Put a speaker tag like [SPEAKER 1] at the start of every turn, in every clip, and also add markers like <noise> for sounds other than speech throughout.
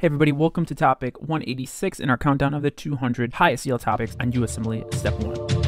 [SPEAKER 1] Hey everybody, welcome to topic 186 in our countdown of the 200 highest yield topics on USMLE Step 1.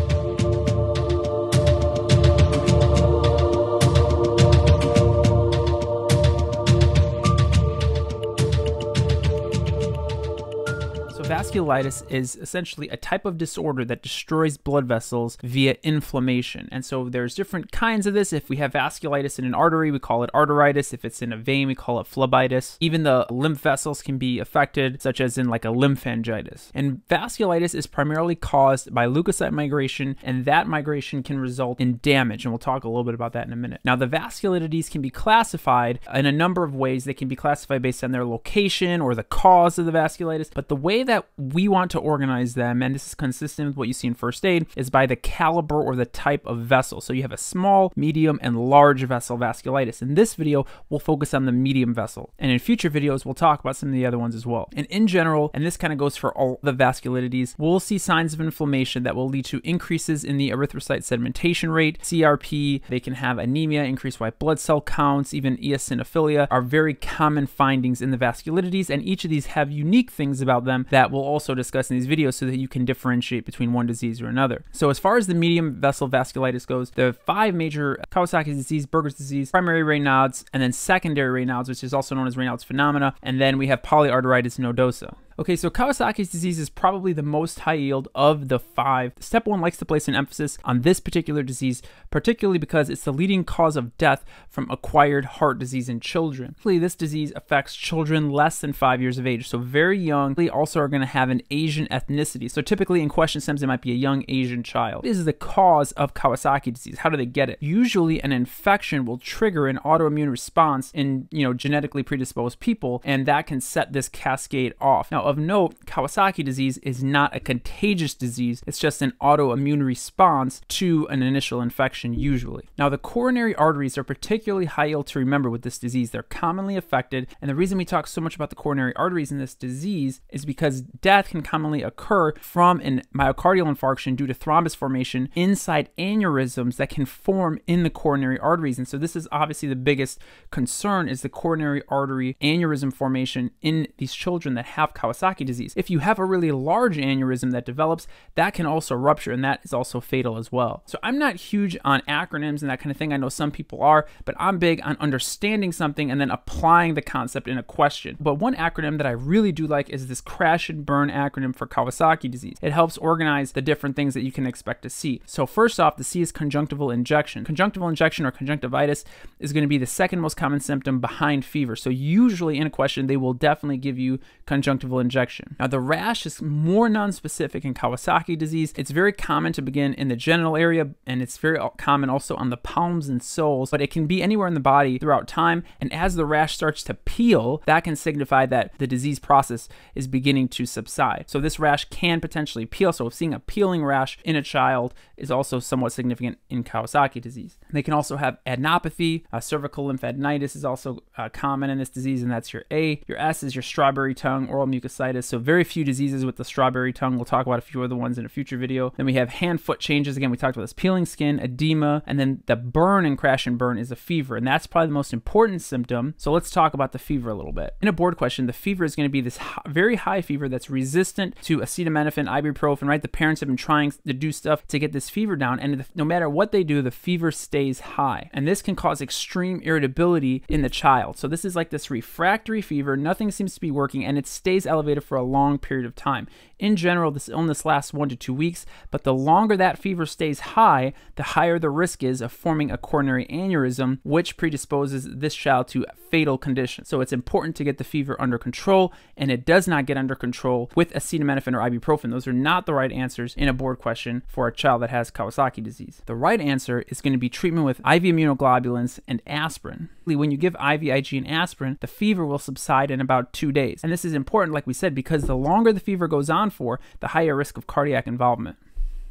[SPEAKER 1] vasculitis is essentially a type of disorder that destroys blood vessels via inflammation. And so there's different kinds of this. If we have vasculitis in an artery, we call it arteritis. If it's in a vein, we call it phlebitis. Even the lymph vessels can be affected, such as in like a lymphangitis. And vasculitis is primarily caused by leukocyte migration, and that migration can result in damage. And we'll talk a little bit about that in a minute. Now, the vasculitides can be classified in a number of ways. They can be classified based on their location or the cause of the vasculitis, but the way that we want to organize them, and this is consistent with what you see in first aid, is by the caliber or the type of vessel. So you have a small, medium, and large vessel vasculitis. In this video, we'll focus on the medium vessel. And in future videos, we'll talk about some of the other ones as well. And in general, and this kind of goes for all the vasculitides, we'll see signs of inflammation that will lead to increases in the erythrocyte sedimentation rate, CRP, they can have anemia, increased white blood cell counts, even eosinophilia are very common findings in the vasculitides. And each of these have unique things about them that that we'll also discuss in these videos so that you can differentiate between one disease or another. So as far as the medium vessel vasculitis goes, the five major Kawasaki's disease, Berger's disease, primary Raynaud's, and then secondary Raynaud's, which is also known as Raynaud's phenomena, and then we have polyarteritis nodosa. Okay, so Kawasaki's disease is probably the most high yield of the five. Step one likes to place an emphasis on this particular disease, particularly because it's the leading cause of death from acquired heart disease in children. This disease affects children less than five years of age, so very young. They also are going to have an Asian ethnicity. So typically in question stems, it might be a young Asian child. This is the cause of Kawasaki disease. How do they get it? Usually an infection will trigger an autoimmune response in, you know, genetically predisposed people, and that can set this cascade off. Now, now, of note, Kawasaki disease is not a contagious disease, it's just an autoimmune response to an initial infection, usually. Now, the coronary arteries are particularly high yield to remember with this disease. They're commonly affected, and the reason we talk so much about the coronary arteries in this disease is because death can commonly occur from a myocardial infarction due to thrombus formation inside aneurysms that can form in the coronary arteries. And so, this is obviously the biggest concern is the coronary artery aneurysm formation in these children that have Kawasaki Kawasaki disease. If you have a really large aneurysm that develops, that can also rupture and that is also fatal as well. So I'm not huge on acronyms and that kind of thing. I know some people are, but I'm big on understanding something and then applying the concept in a question. But one acronym that I really do like is this crash and burn acronym for Kawasaki disease. It helps organize the different things that you can expect to see. So first off, the C is conjunctival injection. Conjunctival injection or conjunctivitis is going to be the second most common symptom behind fever. So usually in a question, they will definitely give you conjunctival injection. Now, the rash is more nonspecific in Kawasaki disease. It's very common to begin in the genital area, and it's very common also on the palms and soles, but it can be anywhere in the body throughout time. And as the rash starts to peel, that can signify that the disease process is beginning to subside. So this rash can potentially peel. So seeing a peeling rash in a child is also somewhat significant in Kawasaki disease. They can also have adenopathy. Uh, cervical lymphadenitis is also uh, common in this disease, and that's your A. Your S is your strawberry tongue, oral mucus so very few diseases with the strawberry tongue. We'll talk about a few other ones in a future video. Then we have hand foot changes. Again, we talked about this peeling skin, edema, and then the burn and crash and burn is a fever. And that's probably the most important symptom. So let's talk about the fever a little bit. In a board question, the fever is going to be this very high fever that's resistant to acetaminophen, ibuprofen, right? The parents have been trying to do stuff to get this fever down. And no matter what they do, the fever stays high. And this can cause extreme irritability in the child. So this is like this refractory fever. Nothing seems to be working and it stays elevated for a long period of time in general this illness lasts one to two weeks, but the longer that fever stays high, the higher the risk is of forming a coronary aneurysm, which predisposes this child to fatal condition. So it's important to get the fever under control, and it does not get under control with acetaminophen or ibuprofen. Those are not the right answers in a board question for a child that has Kawasaki disease. The right answer is going to be treatment with IV immunoglobulins and aspirin. When you give IV IG and aspirin, the fever will subside in about two days. And this is important, like we said, because the longer the fever goes on for, the higher risk of cardiac involvement.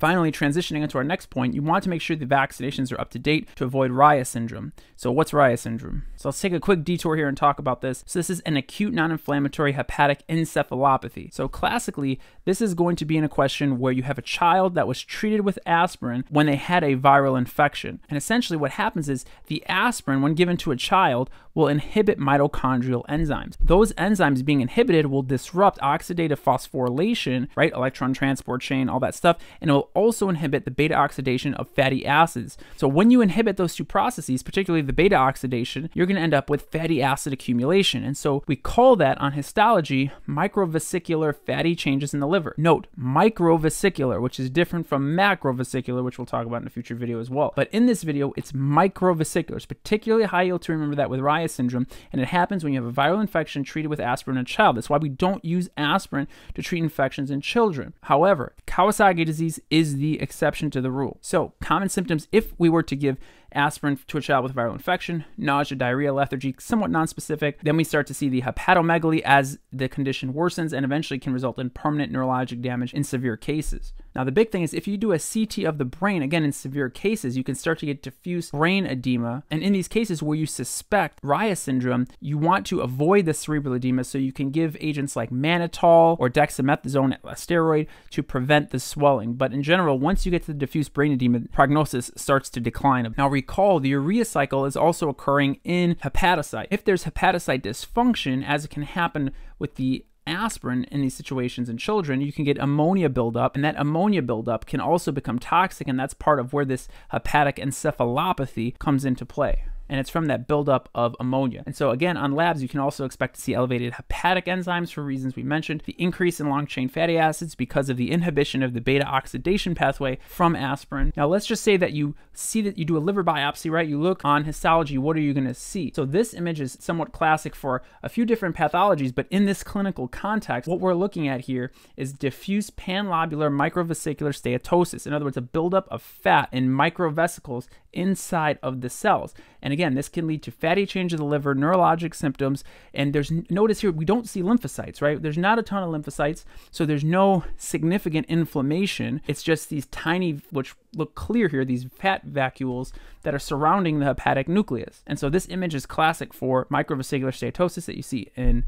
[SPEAKER 1] Finally, transitioning into our next point, you want to make sure the vaccinations are up to date to avoid Raya syndrome. So, what's Raya syndrome? So, let's take a quick detour here and talk about this. So, this is an acute non inflammatory hepatic encephalopathy. So, classically, this is going to be in a question where you have a child that was treated with aspirin when they had a viral infection. And essentially, what happens is the aspirin, when given to a child, will inhibit mitochondrial enzymes. Those enzymes being inhibited will disrupt oxidative phosphorylation, right? Electron transport chain, all that stuff, and it will also inhibit the beta oxidation of fatty acids. So when you inhibit those two processes, particularly the beta oxidation, you're going to end up with fatty acid accumulation. And so we call that on histology microvesicular fatty changes in the liver. Note, microvesicular, which is different from macrovesicular, which we'll talk about in a future video as well. But in this video, it's microvesicular. It's particularly high yield to remember that with Raya syndrome, and it happens when you have a viral infection treated with aspirin in a child. That's why we don't use aspirin to treat infections in children. However, Kawasaki disease is is the exception to the rule. So, common symptoms if we were to give aspirin to a child with viral infection, nausea, diarrhea, lethargy, somewhat nonspecific. Then we start to see the hepatomegaly as the condition worsens and eventually can result in permanent neurologic damage in severe cases. Now, the big thing is if you do a CT of the brain, again, in severe cases, you can start to get diffuse brain edema. And in these cases where you suspect Raya syndrome, you want to avoid the cerebral edema so you can give agents like mannitol or dexamethasone, a steroid, to prevent the swelling. But in general, once you get to the diffuse brain edema, prognosis starts to decline. Now, recall the urea cycle is also occurring in hepatocyte. If there's hepatocyte dysfunction, as it can happen with the aspirin in these situations in children, you can get ammonia buildup, and that ammonia buildup can also become toxic, and that's part of where this hepatic encephalopathy comes into play and it's from that buildup of ammonia. And so again, on labs, you can also expect to see elevated hepatic enzymes for reasons we mentioned, the increase in long-chain fatty acids because of the inhibition of the beta oxidation pathway from aspirin. Now let's just say that you see that you do a liver biopsy, right? You look on histology, what are you gonna see? So this image is somewhat classic for a few different pathologies, but in this clinical context, what we're looking at here is diffuse panlobular microvesicular steatosis. In other words, a buildup of fat in microvesicles inside of the cells. And again, again, this can lead to fatty change of the liver, neurologic symptoms, and there's notice here we don't see lymphocytes, right? There's not a ton of lymphocytes, so there's no significant inflammation. It's just these tiny, which look clear here, these fat vacuoles that are surrounding the hepatic nucleus. And so this image is classic for microvesicular steatosis that you see in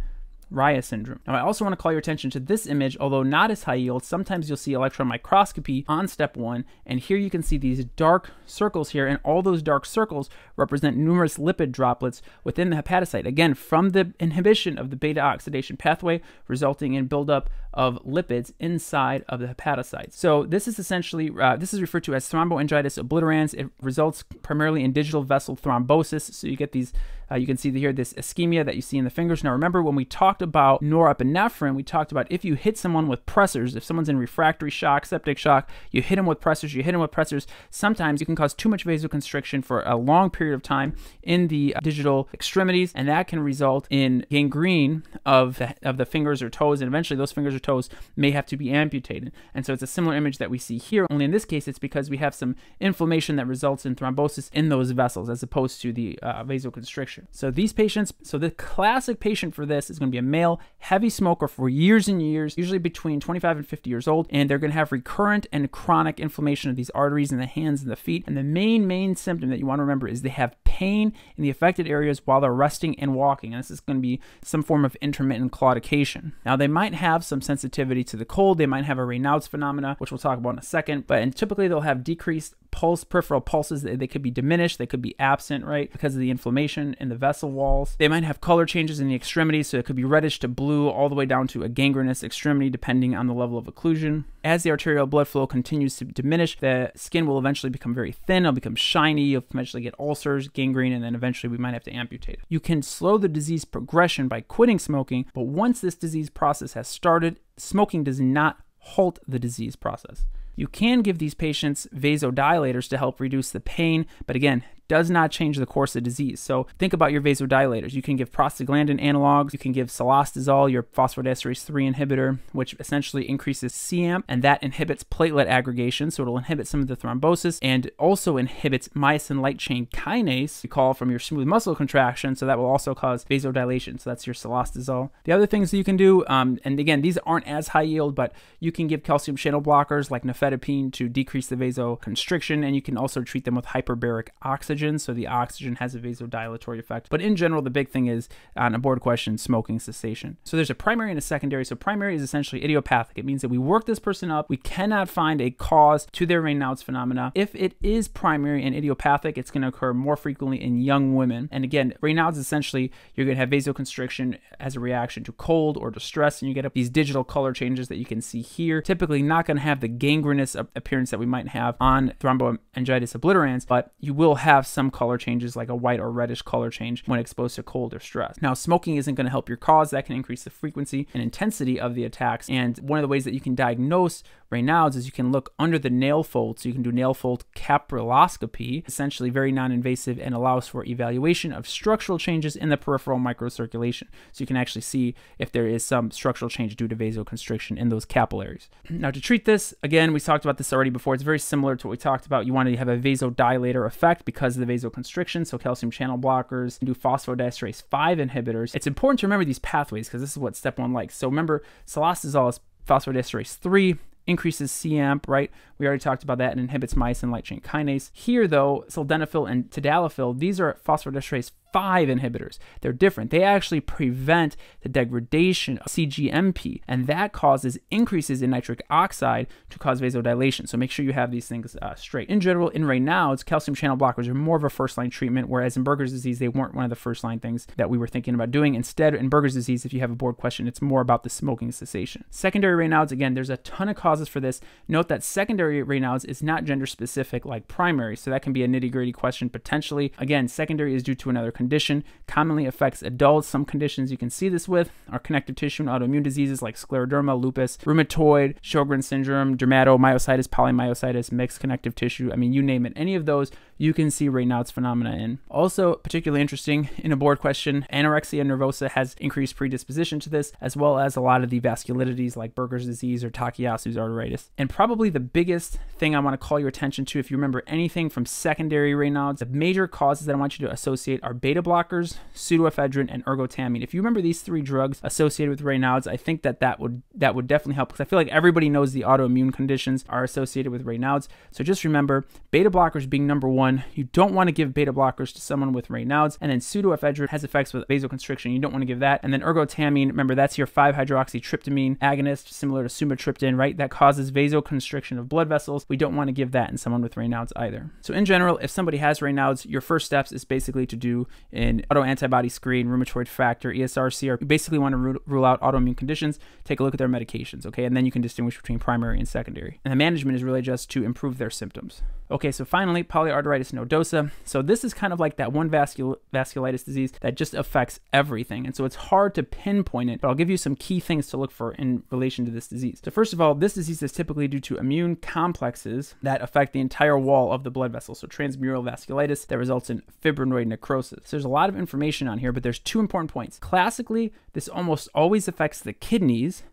[SPEAKER 1] Raya syndrome. Now I also want to call your attention to this image, although not as high yield, sometimes you'll see electron microscopy on step one, and here you can see these dark circles here, and all those dark circles represent numerous lipid droplets within the hepatocyte, again, from the inhibition of the beta oxidation pathway, resulting in buildup of lipids inside of the hepatocyte. So this is essentially, uh, this is referred to as thromboangitis obliterans. It results primarily in digital vessel thrombosis, so you get these uh, you can see here this ischemia that you see in the fingers. Now remember when we talked about norepinephrine, we talked about if you hit someone with pressors, if someone's in refractory shock, septic shock, you hit them with pressors, you hit them with pressors, sometimes you can cause too much vasoconstriction for a long period of time in the uh, digital extremities and that can result in gangrene of the, of the fingers or toes and eventually those fingers or toes may have to be amputated. And so it's a similar image that we see here, only in this case it's because we have some inflammation that results in thrombosis in those vessels as opposed to the uh, vasoconstriction so these patients, so the classic patient for this is going to be a male, heavy smoker for years and years, usually between 25 and 50 years old, and they're going to have recurrent and chronic inflammation of these arteries in the hands and the feet. And the main, main symptom that you want to remember is they have pain in the affected areas while they're resting and walking. And this is going to be some form of intermittent claudication. Now, they might have some sensitivity to the cold. They might have a Raynaud's phenomena, which we'll talk about in a second, but and typically they'll have decreased pulse, peripheral pulses, they, could be diminished, they could be absent, right? Because of the inflammation in the vessel walls. They might have color changes in the extremities, so it could be reddish to blue all the way down to a gangrenous extremity, depending on the level of occlusion. As the arterial blood flow continues to diminish, the skin will eventually become very thin, it'll become shiny, you'll eventually get ulcers, gangrene, and then eventually we might have to amputate You can slow the disease progression by quitting smoking, but once this disease process has started, smoking does not halt the disease process. You can give these patients vasodilators to help reduce the pain, but again, does not change the course of disease. So think about your vasodilators. You can give prostaglandin analogs, you can give celostazole, your phosphodiesterase 3 inhibitor, which essentially increases CAMP, and that inhibits platelet aggregation, so it'll inhibit some of the thrombosis and also inhibits myosin light chain kinase, recall call from your smooth muscle contraction, so that will also cause vasodilation. So that's your celostazole. The other things that you can do, um, and again, these aren't as high yield, but you can give calcium channel blockers like nifedipine to decrease the vasoconstriction, and you can also treat them with hyperbaric oxygen oxygen, so the oxygen has a vasodilatory effect. But in general, the big thing is on uh, a board question, smoking cessation. So there's a primary and a secondary. So primary is essentially idiopathic. It means that we work this person up. We cannot find a cause to their Raynaud's phenomena. If it is primary and idiopathic, it's going to occur more frequently in young women. And again, Raynaud's essentially you're going to have vasoconstriction as a reaction to cold or distress, and you get up these digital color changes that you can see here. Typically, not going to have the gangrenous appearance that we might have on thromboangitis obliterans, but you will have have some color changes like a white or reddish color change when exposed to cold or stress. Now, smoking isn't going to help your cause. That can increase the frequency and intensity of the attacks. And one of the ways that you can diagnose Raynaud's is you can look under the nail fold. So you can do nail fold capilloscopy, essentially very non-invasive and allows for evaluation of structural changes in the peripheral microcirculation. So you can actually see if there is some structural change due to vasoconstriction in those capillaries. <clears throat> Now to treat this, again, we talked about this already before. It's very similar to what we talked about. You want to have a vasodilator effect because because of the vasoconstriction, so calcium channel blockers, do phosphodiesterase 5 inhibitors. It's important to remember these pathways because this is what step one likes. So remember, solastazol is phosphodiesterase 3, increases CAMP, right? We already talked about that, and inhibits myosin light chain kinase. Here, though, sildenafil and tadalafil, these are phosphodiesterase 5 inhibitors. They're different. They actually prevent the degradation of CGMP, and that causes increases in nitric oxide to cause vasodilation. So make sure you have these things uh, straight. In general, in right now, it's calcium channel blockers are more of a first line treatment, whereas in Berger's disease, they weren't one of the first line things that we were thinking about doing. Instead, in Berger's disease, if you have a board question, it's more about the smoking cessation. Secondary Raynaud's, again, there's a ton of causes for this. Note that secondary Raynaud's is not gender specific like primary, so that can be a nitty gritty question potentially. Again, secondary is due to another condition condition commonly affects adults. Some conditions you can see this with are connective tissue and autoimmune diseases like scleroderma, lupus, rheumatoid, Sjogren's syndrome, dermatomyositis, polymyositis, mixed connective tissue. I mean, you name it. Any of those, you can see right now its phenomena in. Also, particularly interesting in a board question, anorexia nervosa has increased predisposition to this, as well as a lot of the vasculitides like Berger's disease or Takayasu's arteritis. And probably the biggest thing I want to call your attention to, if you remember anything from secondary Raynaud's, the major causes that I want you to associate are beta blockers, pseudoephedrine, and ergotamine. If you remember these three drugs associated with Raynaud's, I think that that would that would definitely help because I feel like everybody knows the autoimmune conditions are associated with Raynaud's. So just remember beta blockers being number one one. You don't want to give beta blockers to someone with Raynaud's. And then pseudoephedrine has effects with vasoconstriction. You don't want to give that. And then ergotamine, remember that's your 5-hydroxytryptamine agonist, similar to sumatriptan, right? That causes vasoconstriction of blood vessels. We don't want to give that in someone with Raynaud's either. So in general, if somebody has Raynaud's, your first steps is basically to do an autoantibody screen, rheumatoid factor, ESR, CRP. You basically want to rule out autoimmune conditions, take a look at their medications, okay? And then you can distinguish between primary and secondary. And the management is really just to improve their symptoms. Okay, so finally, polyarteritis vasculitis nodosa. So this is kind of like that one vascul vasculitis disease that just affects everything. And so it's hard to pinpoint it, but I'll give you some key things to look for in relation to this disease. So first of all, this disease is typically due to immune complexes that affect the entire wall of the blood vessel. So transmural vasculitis that results in fibrinoid necrosis. So there's a lot of information on here, but there's two important points. Classically, this almost always affects the kidneys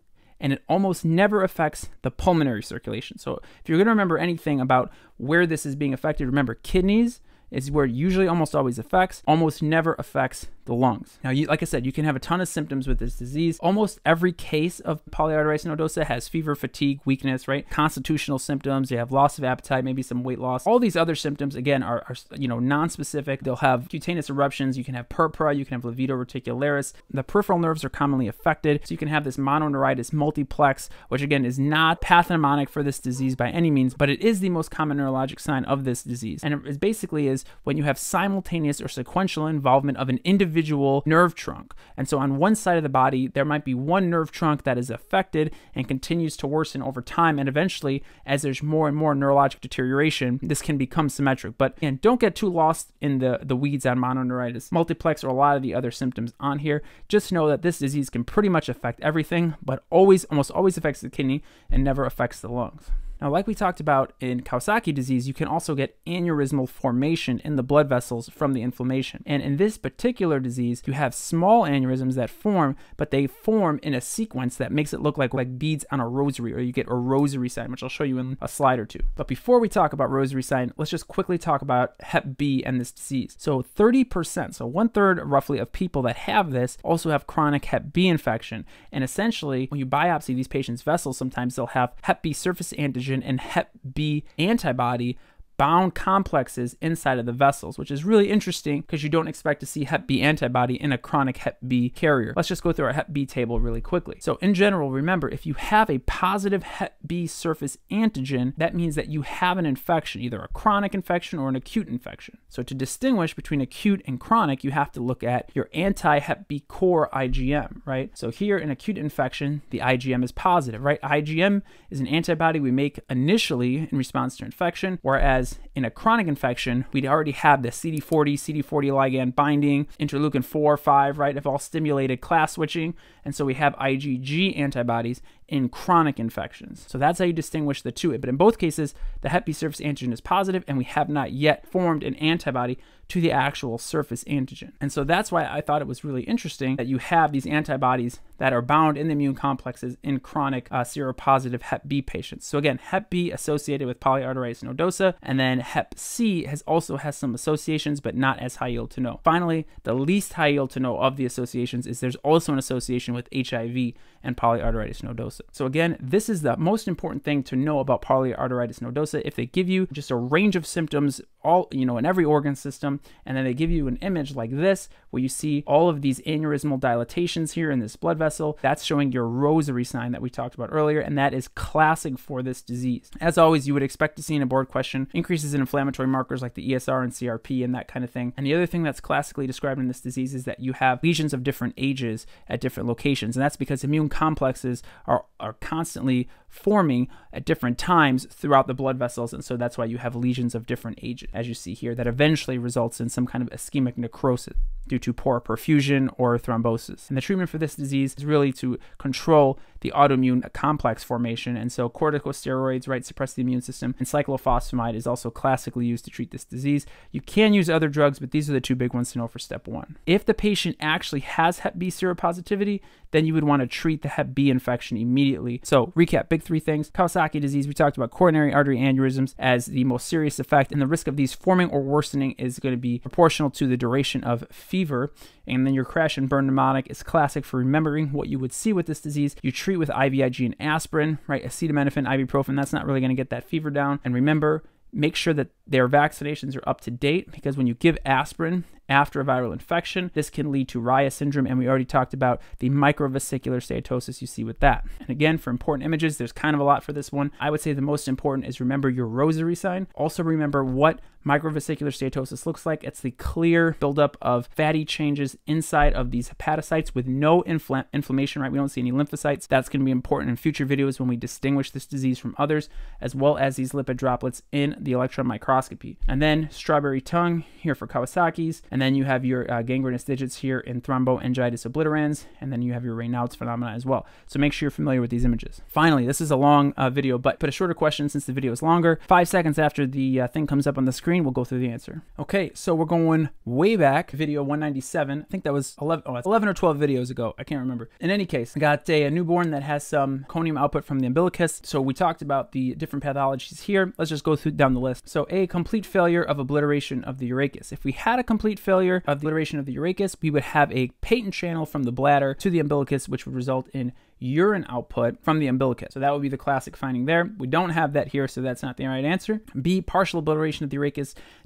[SPEAKER 1] and it almost never affects the pulmonary circulation. So if you're going to remember anything about where this is being affected, remember kidneys is where it usually almost always affects, almost never affects the lungs. Now, you, like I said, you can have a ton of symptoms with this disease. Almost every case of polyarteritis nodosa has fever, fatigue, weakness, right? Constitutional symptoms. You have loss of appetite, maybe some weight loss. All these other symptoms, again, are, are you know non-specific. They'll have cutaneous eruptions. You can have purpura. You can have levito reticularis. The peripheral nerves are commonly affected, so you can have this mononeuritis multiplex, which again is not pathognomonic for this disease by any means, but it is the most common neurologic sign of this disease, and it basically is when you have simultaneous or sequential involvement of an individual individual nerve trunk. And so on one side of the body, there might be one nerve trunk that is affected and continues to worsen over time. And eventually, as there's more and more neurologic deterioration, this can become symmetric. But again, don't get too lost in the, the weeds on mononeuritis multiplex or a lot of the other symptoms on here. Just know that this disease can pretty much affect everything, but always, almost always affects the kidney and never affects the lungs. Now, like we talked about in Kawasaki disease, you can also get aneurysmal formation in the blood vessels from the inflammation. And in this particular disease, you have small aneurysms that form, but they form in a sequence that makes it look like, like beads on a rosary, or you get a rosary sign, which I'll show you in a slide or two. But before we talk about rosary sign, let's just quickly talk about Hep B and this disease. So 30%, so one third roughly of people that have this also have chronic Hep B infection. And essentially, when you biopsy these patients' vessels, sometimes they'll have Hep B surface antigen antigen and Hep B antibody bound complexes inside of the vessels, which is really interesting because you don't expect to see Hep B antibody in a chronic Hep B carrier. Let's just go through our Hep B table really quickly. So in general, remember, if you have a positive Hep B surface antigen, that means that you have an infection, either a chronic infection or an acute infection. So to distinguish between acute and chronic, you have to look at your anti-Hep B core IgM, right? So here in acute infection, the IgM is positive, right? IgM is an antibody we make initially in response to infection, whereas in a chronic infection, we'd already have the CD40, CD40 ligand binding, interleukin 4, 5, right, have all stimulated class switching. And so we have IgG antibodies in chronic infections. So that's how you distinguish the two. But in both cases, the hep B surface antigen is positive, and we have not yet formed an antibody to the actual surface antigen. And so that's why I thought it was really interesting that you have these antibodies that are bound in the immune complexes in chronic uh, seropositive hep B patients. So again, hep B associated with polyarteritis nodosa, and then hep C has also has some associations, but not as high yield to know. Finally, the least high yield to know of the associations is there's also an association with HIV and polyarteritis nodosa nodosa. So again, this is the most important thing to know about polyarteritis nodosa. If they give you just a range of symptoms all you know in every organ system and then they give you an image like this where you see all of these aneurysmal dilatations here in this blood vessel that's showing your rosary sign that we talked about earlier and that is classic for this disease as always you would expect to see in a board question increases in inflammatory markers like the esr and crp and that kind of thing and the other thing that's classically described in this disease is that you have lesions of different ages at different locations and that's because immune complexes are, are constantly forming at different times throughout the blood vessels. And so that's why you have lesions of different age, as you see here, that eventually results in some kind of ischemic necrosis due to poor perfusion or thrombosis. And the treatment for this disease is really to control the autoimmune complex formation. And so corticosteroids, right, suppress the immune system, and cyclophosphamide is also classically used to treat this disease. You can use other drugs, but these are the two big ones to know for step one. If the patient actually has hep B seropositivity, then you would want to treat the hep B infection immediately. So recap, big three things. Kawasaki disease, we talked about coronary artery aneurysms as the most serious effect, and the risk of these forming or worsening is going to be proportional to the duration of fever fever, and then your crash and burn mnemonic is classic for remembering what you would see with this disease. You treat with IVIG and aspirin, right? Acetaminophen, ibuprofen, that's not really going to get that fever down. And remember, make sure that their vaccinations are up to date because when you give aspirin after a viral infection, this can lead to Raya syndrome, and we already talked about the microvesicular steatosis you see with that. And again, for important images, there's kind of a lot for this one. I would say the most important is remember your rosary sign. Also remember what microvesicular steatosis looks like. It's the clear buildup of fatty changes inside of these hepatocytes with no infl inflammation, right? We don't see any lymphocytes. That's going to be important in future videos when we distinguish this disease from others, as well as these lipid droplets in the electron microscopy and then strawberry tongue here for Kawasaki's. And then you have your uh, gangrenous digits here in thromboangitis obliterans. And then you have your Raynaud's phenomena as well. So make sure you're familiar with these images. Finally, this is a long uh, video, but put a shorter question since the video is longer. Five seconds after the uh, thing comes up on the screen, we'll go through the answer. Okay, so we're going way back, video 197. I think that was 11, oh, 11 or 12 videos ago. I can't remember. In any case, I got a, a newborn that has some conium output from the umbilicus. So we talked about the different pathologies here. Let's just go through down the list. So A a complete failure of obliteration of the urachus. If we had a complete failure of the obliteration of the urachus, we would have a patent channel from the bladder to the umbilicus, which would result in urine output from the umbilicus. So that would be the classic finding there. We don't have that here, so that's not the right answer. B, partial obliteration of the urethra.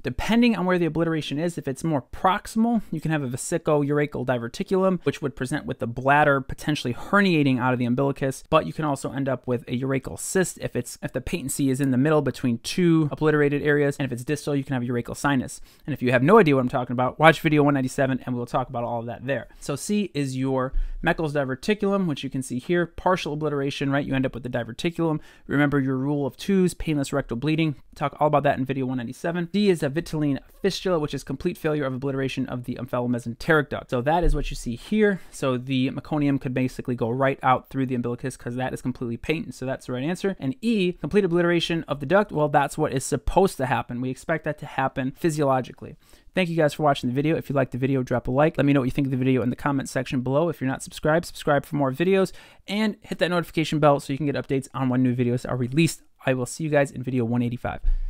[SPEAKER 1] Depending on where the obliteration is, if it's more proximal, you can have a vesico urethral diverticulum, which would present with the bladder potentially herniating out of the umbilicus, but you can also end up with a urethral cyst if it's if the patency is in the middle between two obliterated areas, and if it's distal, you can have urethral sinus. And if you have no idea what I'm talking about, watch video 197 and we'll talk about all of that there. So C is your Meckel's diverticulum, which you can see here, partial obliteration, right? You end up with the diverticulum. Remember your rule of twos, painless rectal bleeding, talk all about that in video 197. D is a vitelline fistula, which is complete failure of obliteration of the umphalomesenteric duct. So that is what you see here. So the meconium could basically go right out through the umbilicus because that is completely patent. So that's the right answer. And E, complete obliteration of the duct. Well, that's what is supposed to happen. We expect that to happen physiologically. Thank you guys for watching the video. If you liked the video, drop a like. Let me know what you think of the video in the comment section below. If you're not subscribed, subscribe for more videos and hit that notification bell so you can get updates on when new videos are released I will see you guys in video 185.